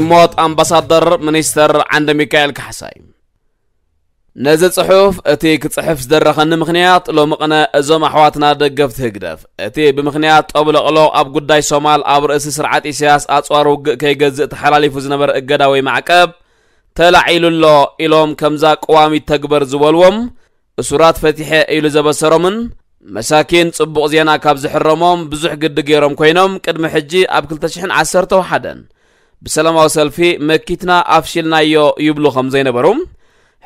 موت أمباسادر منيستر عند ميكايل كحساي نزل صحف أتي كصحف صدر خن مخنيات لو مقنا أزوم أحواتنا دقفت هقدف أتي بمخنيات قبل اقلو أب قداي سومال أب رئيس سرعة إسياس أتصوار وق كي قز تحلالي فوزنبر اقداوي معكب تلعيل اللو الوم كمزا قوامي تقبر زولوم سورات فتيحة ايلو زبسرمن مساكين صبق زينا كاب زحرمهم بزوح قد قيروم كوينوم قدم محجي أب كل تشحن عسرتو حدن ብሰላማዊ ሰልፊ መኪትና ኣፍሽልናዮ ይብሉ ከም ዘይነበሩ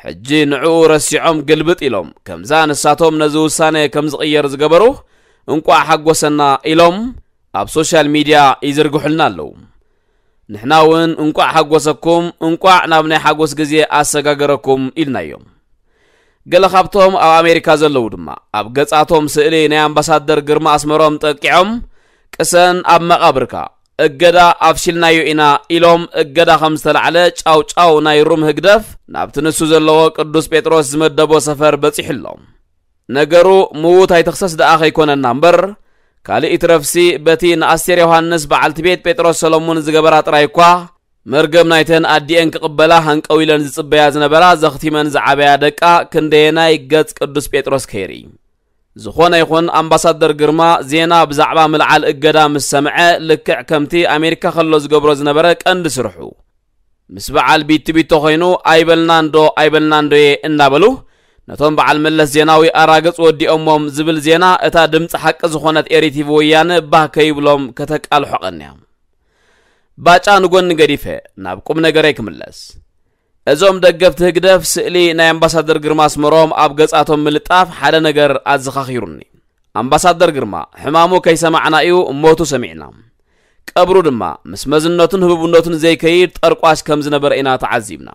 ሕጂ ንዕኡ ረሲዖም ግልብጥ ኢሎም ከምዛ ንሳቶም ነዚ ውሳነ ከም ዝቕየር ዝገበሩ እንቋ ሓጐሰና ኢሎም ኣብ ሶሻል ሚድያ ይዝርግሑልና ኣለዉ ንሕና እውን እንቋዕ ሓጐሰኩም እንቋዕ ናብ ናይ ሓጐስ ግዜ ኣሰጋገረኩም ኢልናዮም ገለ ካብቶም ኣብ ኣሜሪካ ዘለዉ ድማ ኣብ ገጻቶም ስእሊ ናይ ኣምባሳደር ግርማ ኣስመሮም ጠቂዖም ቅሰን ኣብ መቓብርካ እገዳ ኣፍሲልናዮ ኢና ኢሎም እገዳ ከም ዝተላዕለ ጫውጫው ናይ ሩም ህግደፍ ናብቲ ንሱ ዘለዎ ቅዱስ ጴጥሮስ ዝመደቦ ሰፈር ኣሎም ነገሩ ምዉት ኣይትኽሰስ ደኣ ኸይኮነና እምበር ካልእ ረፍሲ በቲ ንኣስቴር ዮሃንስ በዓልቲ ቤት ጴጥሮስ ሰሎሙን ዝገበራ ጥራይ እኳ መርገም ናይተን ኣዲአን ክቕበላ ሃንቀው ኢለን ዝጽበያ ዝነበራ ዘኽቲመን ዝዓበያ ደቃ ክንደየናይ ገጽ ቅዱስ ጴጥሮስ ከይርኢ ዝኾነ ይኹን ኣምባሳደር ግርማ ዜና ብዛዕባ ምልዓል እገዳ ምስ ሰምዐ ልክዕ ከምቲ ኣሜሪካ ከሎ ዝገብሮ ዝነበረ ቀንዲ ስርሑ ምስ በዓል ቢትቢቶ ኮይኑ ኣይበልናንዶ ኣይበልናንዶየ እናበሉ ነቶም በዓል መለስ ዜናዊ ኣራገፅ ወዲኦሞም ዝብል ዜና እታ ድምፂ ሓቂ ዝኾነት ኤሪቲቭ ወያነ ባህ ከይብሎም ከተቃልሖ ቐንያ ባጫ ንጎኒ ገዲፈ ናብ ቁም ነገረይ ክምለስ እዞም ደገፍቲ ህግደፍ ስእሊ ናይ ኣምባሳደር ግርማ ኣስመሮም ኣብ ገጻቶም ምልጣፍ ሓደ ነገር ኣዘኻኺሩኒ ኣምባሳደር ግርማ ሕማሙ ከይሰማዕና እዩ እሞቱ ሰሚዕና ቀብሩ ድማ ምስ መዝነቱን ህቡብነቱን ዘይከይድ ጠርቋሽ ከም ዝነበረ ኢና ተዓዚብና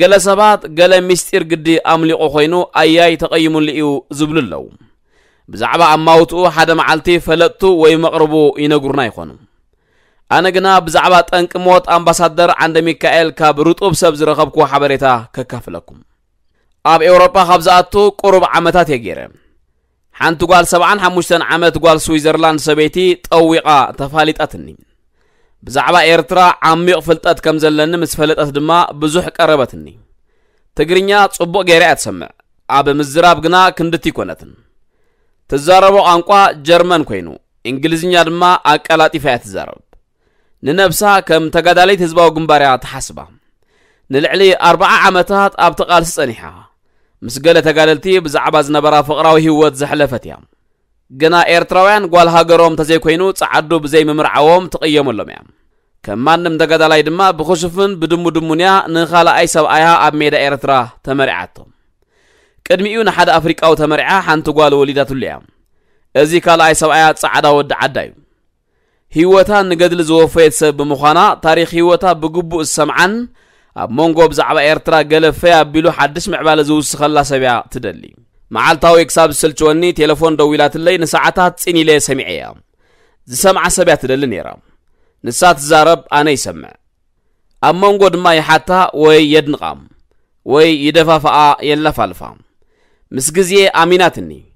ገለ ሰባት ገለ ምስጢር ግዲ ኣምሊቑ ኮይኑ ኣያይ ተቐይሙሉ እዩ ዝብሉ ኣለዉ ብዛዕባ ኣማውትኡ ሓደ መዓልቲ ፈለጥቱ ወይ መቕርቡ ይነግሩና ይኾኑ ኣነ ግና ብዛዕባ ጠንቂ ሞት ኣምባሳደር ዓንደ ሚካኤል ካብ ርጡብ ሰብ ዝረኸብኩ ሓበሬታ ከካፍለኩም ኣብ ኤውሮጳ ካብ ዝኣቱ ቁሩብ ዓመታት እየ ገይረ ሓንቲ ጓል 75 ዓመት ጓል ስዊዘርላንድ ሰበይቲ ጠዊቓ ተፋሊጣትኒ ብዛዕባ ኤርትራ ዓሚቕ ፍልጠት ከም ዘለኒ ምስ ፈለጠት ድማ ብዙሕ ቀረበትኒ ትግርኛ ጽቡቕ ገይራ እያ ትሰምዕ ኣብ ምዝራብ ግና ክንድቲ ይኮነትን ትዛረቦ ቋንቋ ጀርመን ኮይኑ እንግሊዝኛ ድማ ኣቀላጢፋ እያ ትዛረብ ንነብስሃ ከም ተጋዳለይት ህዝባዊ ግንባር እያ ተሓስባ ንልዕሊ ኣርባዓ ዓመታት ኣብ ተቓልሲ ጸኒሓ ምስ ገለ ተጋደልቲ ብዛዕባ ዝነበራ ፍቕራዊ ህይወት ዘሕለፈት እያ ግና ኤርትራውያን ጓል ሃገሮም ተዘይኮይኑ ጸዓዱ ብዘይምምርዓዎም ትቕየመሎም እያ ከም ማንም ተጋዳላይ ድማ ብኽሽፍን ብድሙድሙን እያ ንኻልኣይ ሰብኣያ ኣብ ሜዳ ኤርትራ ተመሪዓቶ ቅድሚኡ ንሓደ ኣፍሪቃዊ ተመሪዓ ሓንቲ ጓል ወሊዳትሉ እያ እዚ ካልኣይ ሰብኣያ ጻዕዳ ወዲ ዓዳ እዩ هیوتان نقدل زوفيت سب مخانا تاريخ هیوتا بجبو السمعن منقوب زعبا إيرترا قال فيا بلو حدش معبال زوز خلا سبيا تدلي معالتاو يكساب سلچواني تيلفون دويلات اللي نساعتات سيني لي سمعيا زسمع سبيا تدلي نيرا نسات زارب أنا يسمع أما منقود ما يحتا وي يدنقام وي يدفا فا يلفالفا مسقزي آميناتني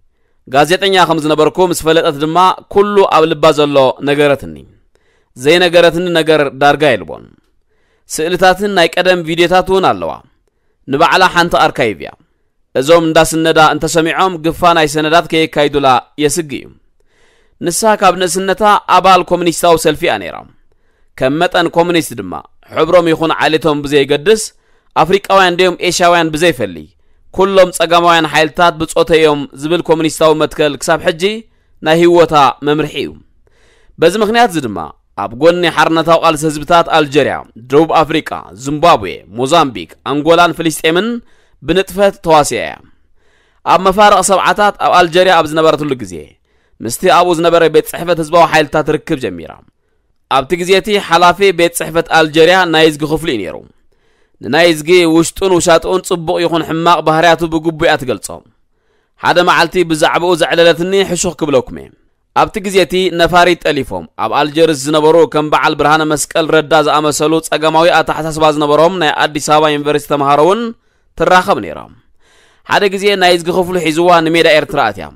ጋዜጠኛ ከም ዝነበርኩ ምስ ፈለጠት ድማ ኩሉ ኣብ ልባ ዘሎ ነገረትኒ ዘይነገረትኒ ነገር ዳርጋ የልቦን ስእልታትን ናይ ቀደም ቪድዮታት እውን ኣለዋ ንባዕላ ሓንቲ ኣርካይቭ እያ እዞም እንዳስነዳ እንተሰሚዖም ግፋ ናይ ሰነዳት ከየካይዱላ የስጊ እዩ ንሳ ካብ ንእስነታ ኣባል ኮሙኒስታዊ ሰልፊ እያ ነይራ ከም መጠን ኮሙኒስት ድማ ሕብሮም ይኹን ዓሌቶም ብዘይገድስ ኣፍሪቃውያን ድዮም ኤሽያውያን ብዘይፈሊ كلهم تسقموين حيلتات بصوتيهم زبل كومونيستاو متكل كساب حجي ناهي وطا ممرحيو بز مخنيات زدما أبغوني قلني حرنتاو قال سهزبتات الجيريا دروب افريقا زيمبابوي موزامبيك انغولان فلسطين بنطفت تواسيا اب مفار سبعتات أو الجيريا اب زنبرتلو غزي مستي ابو زنبر بيت صحفه حزبوا حيلتات ركب جميرا أب غزيتي حلافي بيت صحفه الجيريا نايز خفلي ንናይ ዝጊ ውሽጡን ውሻጥኡን ጽቡቕ ይኹን ሕማቕ ባህርያቱ ብግቡ እያ ትገልጾም ሓደ መዓልቲ ብዛዕባኡ ዘዕለለትኒ ሕሹኽ ክብለኩም እየ ኣብቲ ግዜ እቲ ነፋሪት ጠሊፎም ኣብ ኣልጀርስ ዝነበሩ ከም በዓል ብርሃነ መስቀል ረዳ ዝኣመሰሉ ጸገማዊ ኣተሓሳስባ ዝነበሮም ናይ ኣዲስ ኣበባ ዩኒቨርሲቲ ተምሃሮ እውን ትራኸብ ነይሮም ሓደ ግዜ ናይ ዝጊ ክፍሉ ሒዝዋ ንሜዳ ኤርትራ እትያ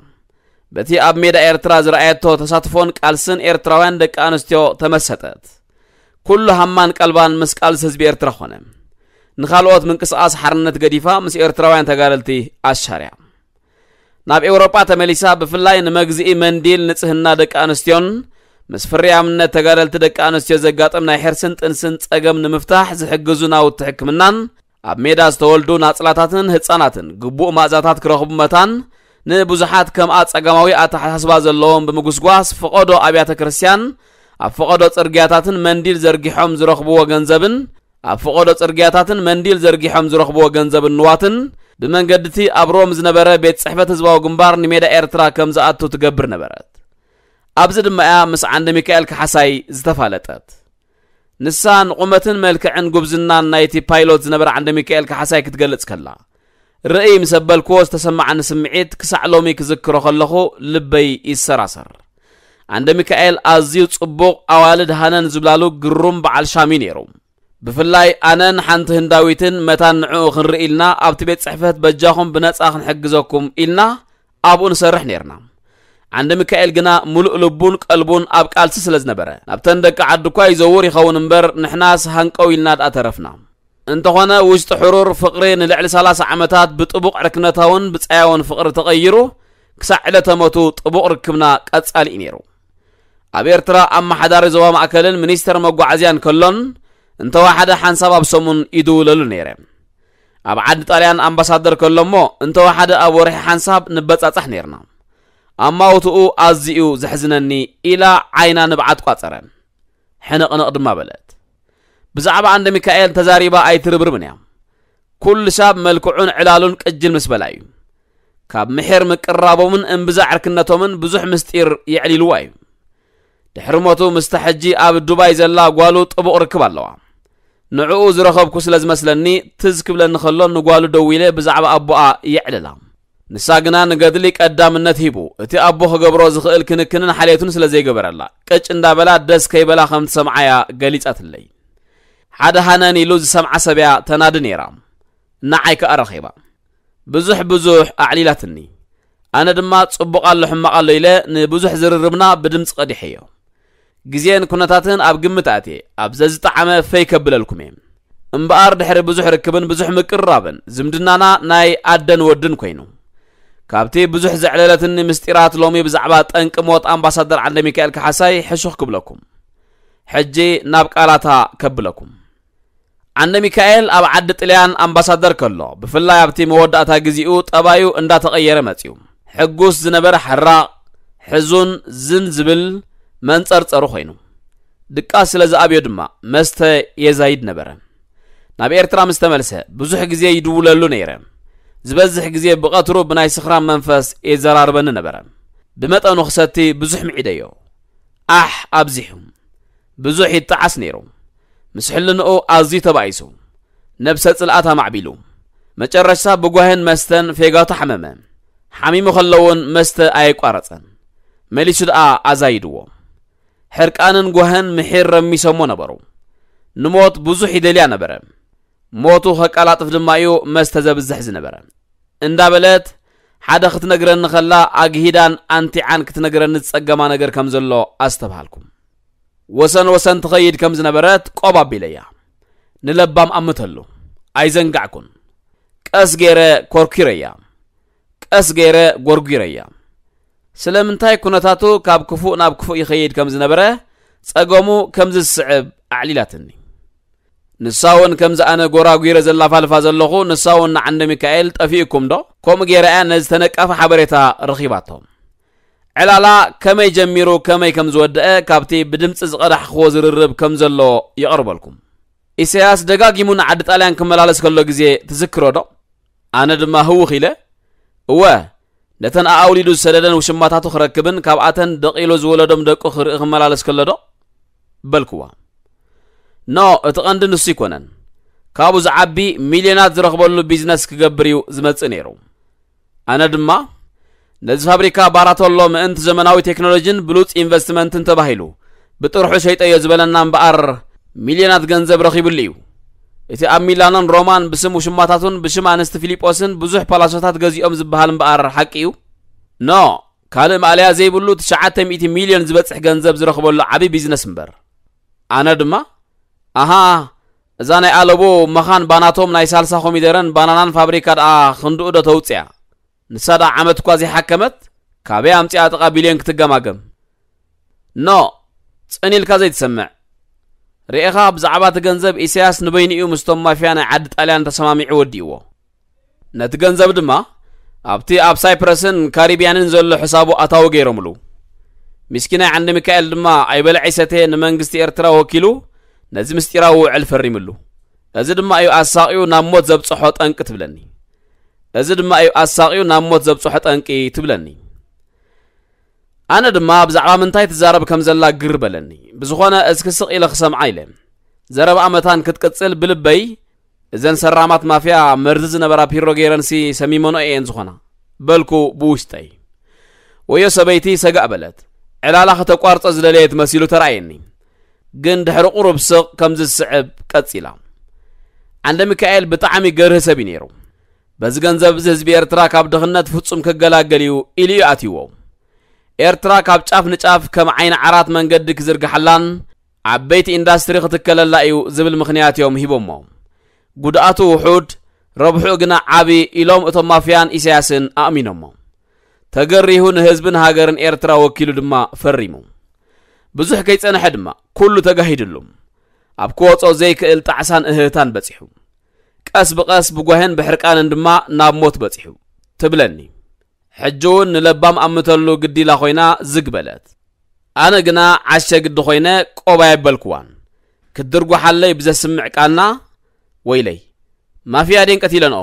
በቲ ኣብ ሜዳ ኤርትራ ዝረኣየቶ ተሳትፎን ቃልስን ኤርትራውያን ደቂ ኣንስትዮ ተመሰጠት ኩሉ ሃማን ቀልባን ምስ ቃልሲ ህዝቢ ኤርትራ ኾነ ንኻልኦት ምንቅስቓስ ሓርነት ገዲፋ ምስ ኤርትራውያን ተጋለልቲ ኣሻርያ ናብ ኤውሮጳ ተመሊሳ ብፍላይ ንመግዚኢ መንዲል ንጽህና ደቂ ኣንስትዮን ምስ ፍርያምነት ተጋደልቲ ደቂ ኣንስትዮ ዘጋጥም ናይ ሕርስን ጥንስን ጸገም ንምፍታሕ ዝሕግዙ ናውቲ ሕክምናን ኣብ ሜዳ ዝተወልዱ ናጽላታትን ህፃናትን ግቡእ ማእዛታት ክረኽቡ መታን ንብዙሓት ከምኣ ጸገማዊ ኣተሓሳስባ ዘለዎም ብምጉስጓስ ፍቐዶ ኣብያተ ክርስቲያን ኣብ ፍቐዶ ጽርግያታትን መንዲል ዘርጊሖም ዝረኽብዎ ገንዘብን ኣብ ፍቐዶ ጽርግያታትን መንዲል ዘርጊሖም ዝረኽብዎ ገንዘብ ንዋትን ብመንገዲ እቲ ኣብ ሮም ዝነበረ ቤት ጽሕፈት ህዝባዊ ግንባር ንሜዳ ኤርትራ ከም ዝኣቱ ትገብር ነበረት ኣብዚ ድማ እያ ምስ ዓንደ ሚካኤል ካሕሳይ ዝተፋለጠት ንሳ ንቑመትን መልክዕን ጉብዝናን ናይቲ ፓይሎት ዝነበረ ዓንደ ሚካኤል ካሕሳይ ክትገልጽ ከላ ርእይ ምስ ኣበልክዎ ዝተሰማዓኒ ስምዒት ክሳዕ ሎሚ ክዝክሮ ከለኹ ልበይ ይሰራሰር ዓንደ ሚካኤል ኣዝዩ ጽቡቕ ኣዋልድ ሃነን ዝብላሉ ግሩም በዓል ሻሚ ነይሩ ብፍላይ ኣነን ሓንቲ ህንዳዊትን መታ ንዕኡ ክንርኢ ኢልና ኣብቲ ቤት ፅሕፈት በጃኹም ብነፃ ክንሕግዘኩም ኢልና ኣብኡ ንሰርሕ ነርና ዓንዲ ሚካኤል ግና ሙሉእ ልቡን ቀልቡን ኣብ ቃልሲ ስለ ዝነበረ ናብተን ደቂ ዓዲ እኳ ይዘውር ይኸውን እምበር ንሕናስ ሃንቀው ኢልና ድኣ ተረፍና እንተኾነ ውሽጢ ሕሩር ፍቕሪ ንልዕሊ 30 ዓመታት ብጥቡቕ ዕርክነታውን ብፀያውን ፍቕሪ ተቐይሩ ክሳዕ ዕለተ ሞቱ ጥቡቕ ርክብና ቀጻሊ እዩ ነይሩ ኣብ ኤርትራ ኣመሓዳሪ ዞባ ማእከልን ሚኒስተር መጓዓዝያን ከሎን እንተዋሓደ ሓንሳብ ኣብ ሰሙን ይድውለሉ ነይረ ኣብ ዓዲ ጣልያን ኣምባሳደር ከሎ እሞ እንተዋሓደ ኣብ ወርሒ ሓንሳብ ንበጻጻሕ ነይርና ኣብ ማውትኡ ኣዝኡ ዘሕዝነኒ ኢላ ዓይና ንብዓት ቋጸረ ሕንቕንቕ ድማ በለት ብዛዕባ እንደ ሚካኤል ተዛሪባ ኣይትርብርብን እያ ኩሉ ሻብ መልክዑን ዕላሉን ቅጅን ምስ በላ እዩ ካብ ምሕር ምቅራቦምን እምብዛ ዕርክነቶምን ብዙሕ ምስጢር የዕሊልዋ እዩ ድሕሪ ሞቱ ምስተ ሕጂ ኣብ ዱባይ ዘላ ጓሉ ጥቡቕ ርክብ ኣለዋ ንዕኡ ዝረኸብኩ ስለ ዝመስለኒ ትዝ ክብለኒ ኸሎ ንጓሉ ደው ኢለ ብዛዕባ ኣቦኣ የዕልላ ንሳ ግና ንገድሊ ቀዳምነት ሂቡ እቲ ኣቦ ክገብሮ ዝኽእል ክንክንን ሓልየቱን ስለ ዘይገበረላ ቅጭ እንዳበላ ደስ ከይበላ ከም ትሰምዓያ ገሊጻትለይ ሓደ ሃነን ኢሉ ዝሰምዓ ሰብያ ተናዲ ነይራ ንዓይ ከኣ ረኺባ ብዙሕ ብዙሕ ኣዕሊላትኒ ኣነ ድማ ጽቡቕ ኣሎ ሕማቕ ኣሎ ኢለ ንብዙሕ ዝርርብና ብድምፂ ቀዲሕ እዮ ግዜን ኩነታትን ኣብ ግምት ኣትየ ኣብ ዘዝጠዓመ ፈይከብለልኩም እየ እምበኣር ድሕሪ ብዙሕ ርክብን ብዙሕ ምቅራብን ዝምድናና ናይ ኣደን ወድን ኮይኑ ካብቲ ብዙሕ ዘዕለለትን ምስጢራት ሎሚ ብዛዕባ ጠንቂ ሞት ኣምባሳደር ዓንደ ሚካኤል ካሓሳይ ሕሹኽ ክብለኩም ሕጂ ናብ ቃላታ ከብለኩም ዓንደ ሚካኤል ኣብ ዓዲ ጥልያን ኣምባሳደር ከሎ ብፍላይ ኣብቲ መወዳእታ ግዚኡ ጠባዩ እንዳተቐየረ መጺኡ ሕጉስ ዝነበረ ሕራቕ ሕዙን ዝን ዝብል መንጸርጸሩ ኮይኑ ድቃ ስለ ዝኣብዮ ድማ መስተ የዛይድ ነበረ ናብ ኤርትራ ምስ ተመልሰ ብዙሕ ግዜ ይድውለሉ ነይረ ዝበዝሕ ግዜ ብቐትሩ ብናይ ስኽራን መንፈስ የዘራርበኒ ነበረ ብመጠኑ ክሰቲ ብዙሕ ምዒደዮ ኣሕ ኣብዚሑ ብዙሕ ይጠዓስ ነይሩ ምስ ሕልንኡ ኣዝዩ ተባኢሱ ነብሰ ጽልኣት ኣማዕቢሉ መጨረሻ ብጓህን መስተን ፌጋቱ ሓመመ ሓሚሙ ከለውን መስተ ኣየቋረፀን መሊሱ ደኣ ኣዛይድዎ ሕርቃንን ጓህን ምሒር ረሚሰሞ ነበሩ ንሞት ብዙሕ ይደልያ ነበረ ሞቱ ኸቃላጥፍ ድማ እዩ መስተ ዘብዝሕ ዝነበረ እንዳ በለት ሓደ ክትነግረኒ ኸላ ኣግሂዳን ኣንቲዓን ክትነግረኒ ዝጸገማ ነገር ከም ዘሎ ኣስተብሃልኩም ወሰን ወሰን ትኸይድ ከም ዝነበረት ቆብ ኣቢለያ ንለባም ኣምተሉ ኣይዘንጋዕኩን ቀስ ገይረ ኰርኪረያ ቀስ ገይረ ጐርጒረያ ስለምንታይ ኩነታቱ ካብ ክፉእ ናብ ክፉእ ይኸይድ ከም ዝነበረ ጸገሙ ከም ዝስዕብ ኣዕሊላትኒ ንሳ እውን ከምዚ ኣነ ጐራጒረ ዘላፋልፋ ዘለኹ ንሳ እውን ንዓንደ ሚካኤል ጠፊእኩም ዶ ከምኡ ጌይረ እያ ነዚ ተነቀፈ ሓበሬታ ረኺባቶም ዕላላ ከመይ ጀሚሩ ከመይ ከም ዝወድአ ካብቲ ብድምፂ ዝቐዳሕኽዎ ዝርርብ ከም ዘሎ ይቐርበልኩም ኢሳያስ ደጋጊሙ ንዓዲ ጣልያን ክመላለስ ከሎ ግዜ ትዝክሮ ዶ ኣነ ድማ ህውኽ ኢለ እወ نتن أولي دو سلدن وشماتاتو خركبن كابعتن دقيلو زولدم دقو خرق ملالس كلدو بلكوا نو اتقند نسي كونن كابو زعبي مليونات زرخبلو بيزنس كغبريو زمت نيرو أنا دما نزف فابريكا باراتو الله انت زمناوي تكنولوجين بلوت انفستمنت انتبهيلو بطرحو شيطة يزبلنا بقر مليونات غنزب رخيب الليو إتي أم ميلانن رومان بسم وشماتاتون بشم أنست فيليبوسن بزح بلاشاتات غزي أم زبهالن بقرر حقيو نو كالي ماليا زي بلو تشعاتم إتي ميليون زبتح غنزب زرخبو اللو عبي بيزنس مبر أنا دما أها زاني ألوو مخان باناتوم ناي سالسا خومي ديرن بانانان فابريكات آه خندو دا توتيا نسادا عمد كوازي حكمت كابي أمتي أتقا بيليون كتقا ماقم نو تسعني الكازي تسمع رئيخا بزعبا تغنزب إسياس نبين إيو مستوم مافيان عد تاليان تسمامي عوديو نتغنزب دما أبتي أب سايبرسن كاريبيانن زل حسابو أتاو غيرملو مسكنا عند ميكائيل دما أيبل عيسته نمنغستي إرترا وكيلو نزي مستيراو علفريملو أزي دما أيو أساقيو ناموت زبصحوت أنك تبلني أزي دما أيو أساقيو ناموت زبصحوت أنك تبلني أنا دم ما بزعم آه، من تايت زرب كم زلا قرب لني بزخوانا إلى خصم عيلة زرب أمتان كتكتسل بلبي زن سرامات مافيا فيها مرزنا برا بيرو جيرانسي سميمونو إين زخوانا بلكو بوشتي ويا سبيتي سقابلت علالا ختقوارت أزلاليت مسيلو ترعيني جن دحر قرب سق كمز السعب كتسلا عند ميكائيل بطعمي قره سبينيرو بس جنزب زبير تراك عبد خنات فتصم كجلا قليو إليو أتيوو ኤርትራ ካብ ጫፍ ንጫፍ ከም ዓይኒ ዓራት መንገዲ ክዝርግሓላን ዓበይቲ ኢንዳስትሪ ክትከለላ እዩ ዝብል ምኽንያት እዮም ሂቦሞ ጉድኣቱ ውሑድ ረብሑ ግና ዓብዪ ኢሎም እቶም ማፍያን ኢሳያስን ኣእሚኖሞ ተገሪሁ ንህዝብን ሃገርን ኤርትራ ወኪሉ ድማ ፈሪሙ ብዙሕ ከይጸንሐ ድማ ኵሉ ተጋሂድሉ ኣብ ክወፆ ዘይክእል ጣዕሳን እህታን በጺሑ ቀስ ብቐስ ብጓህን ብሕርቃንን ድማ ናብ ሞት በጺሑ ትብለኒ ሕጂውን ንለባም ኣብ ምተሉ ግዲላ ኮይና ዝግበለት ኣነ ግና ዓሸ ግዲ ኮይነ ቆባ የበልክዋን ክድርጓሓለይ ብዘስምዕ ቃልና ወይለይ ማፍያ ደን ቀቲለንኦ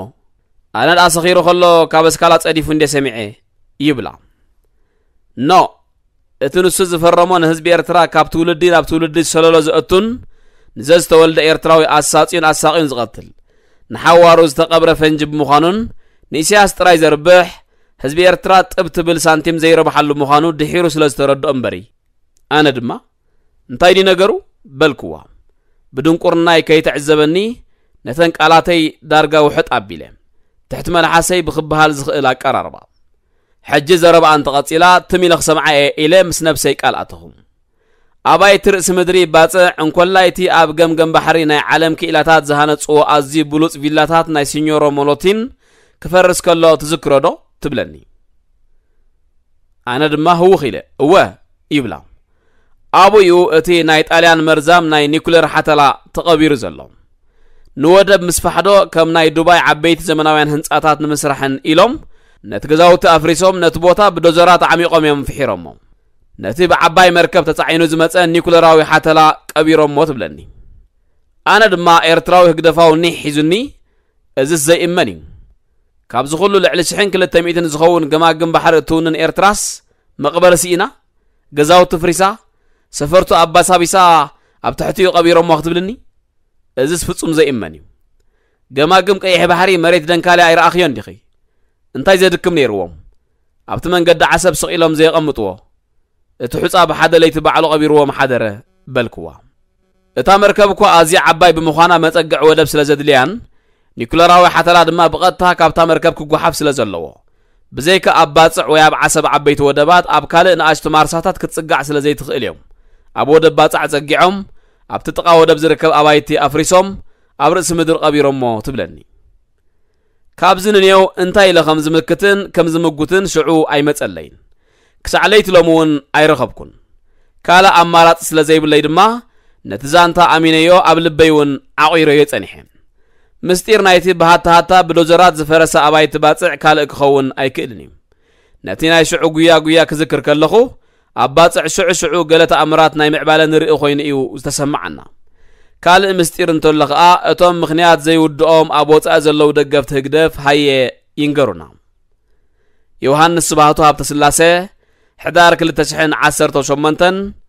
ኣነ ድኣ ሰኺሩ ከሎ ካብ እስካላ ጸዲፉ እንደ ሰሚዐ ይብላ ኖ እቲ ንሱ ዝፈረሞ ንህዝቢ ኤርትራ ካብ ትውልዲ ናብ ትውልዲ ሰለሎ ዘእቱን ንዘዝተወልደ ኤርትራዊ ኣሳጺዩን ኣሳቒዩን ዝቐትል ንሓዋሩ ዝተቐብረ ፈንጂ ብምዃኑን ንእስያስ ጥራይ ዘርብሕ حزب ኤርትራ ጥብ ትብል ሳንቲም ዘይረብሓሉ ምዃኑ ድሒሩ ስለ ዝተረድኦ እምበሪ ኣነ ድማ እንታይ ዲ ነገሩ በልክዋ ብድንቁርናይ ከይትዕዘበኒ ነተን ቃላተይ ዳርጋ ውሕጥ ኣቢለ ትሕቲ መልሓሰይ ብክበሃል ዝኽእል ኣቀራርባ ሕጂ ዘረብኣ እንተቐፂላ ትሚለ ክሰምዓ እየ ኢለ ምስ ነብሰይ ቃል ኣተኹም ኣባይቲ ርእሲ ምድሪ ባፅዕ እንኮላ እቲ ኣብ ገምገም ባሕሪ ናይ ዓለም ክኢላታት ዝሃነፅዎ ኣዝዩ ብሉፅ ቪላታት ናይ ሲኞሮ ሞሎቲን ክፈርስ ከሎ ትዝክሮ ዶ ትብለኒ ኣነ ድማ ህውኽ ኢለ እወ ይብላ ኣብኡ እቲ ናይ ጣልያን መርዛም ናይ ኒኩሌር ሓተላ ተቐቢሩ ዘሎ ንወደብ ምስ ፋሕዶ ከም ናይ ዱባይ ዓበይቲ ዘመናውያን ህንፃታት ንምስራሕን ኢሎም ነቲ ገዛውቲ ኣፍሪሶም ነቲ ቦታ ብዶዘራት ዓሚቖም እዮም ፍሒሮሞ ነቲ ብዓባይ መርከብ ተጻዒኑ ዝመፀ ኒኩለራዊ ሓተላ ቀቢሮሞ ትብለኒ ኣነ ድማ ኤርትራዊ ህግደፋውኒ ሒዙኒ እዚ ዘይእመን እዩ كاب زغلو لعلي شحن كلا تميتن زغون قما قم بحر تونن ايرتراس مقبل سينا قزاو تفريسا سفرتو أبا سابيسا أب تحتيو قبير أمو أخذ بلني فتصم زي إماني قما قم كأيح بحري مريت دنكالي عير أخيان ديخي انتاي زي دكم نيروهم أب تمن قد عسب سقيلهم زي قمتوا تحوص أب حدا لي تبعلو قبير أمو حدر بلكوا تامر كبكوا أزي عباي بمخانا ما تقع ودب ኒኩለራዊ ሓተላ ድማ ብቐጥታ ካብታ መርከብ ክጓሓፍ ስለ ዘለዎ ብዘይከ ኣብ ባፅዕ ወይ ኣብ ዓሰብ ዓበይቲ ወደባት ኣብ ካልእ ንኣሽቱ ማርሳታት ክትጽጋዕ ስለ ዘይትኽእል እዮም ኣብ ወደብ ባፃዕ ጸጊዖም ኣብቲ ጥቓ ወደብ ዝርከብ ኣባይቲ ኣፍሪሶም ኣብ ርእሲ ምድር ቀቢሮሞ ትብለኒ ካብዚ ንንኤው እንታይ ኢለ ከም ዝምክትን ከም ዝምጉትን ሽዑ ኣይመጸለይን ክሳዕ ለይቲ ሎም እውን ኣይረኸብኩን ካልእ ኣማራፅ ስለ ዘይብለይ ድማ ነቲ ዛንታ ኣሚነዮ ኣብ ልበይ እውን ዓቑሮዮ ጸኒሐ ምስጢር ናይቲ ብሃታሃታ ብዶዘራት ዝፈረሰ ኣባይ ትባፅዕ ካልእ ክኸውን ኣይክእልን እዩ ነቲ ናይ ሽዑ ጉያ ጉያ ክዝክር ከለኹ ኣብ ባፅዕ ሽዑ ሽዑ ገለ ተኣምራት ናይ ምዕባለ ንርኢ ኮይኑ እዩ ዝተሰማዓና ካልእ ምስጢር እንተሎ ከዓ እቶም ምኽንያት ዘይውድኦም ኣብ ወፃኢ ዘለዉ ደገፍቲ ህግደፍ ሃየ ይንገሩና ዮሃንስ ስብሃቱ ሃብተ ስላሴ ሕዳር 218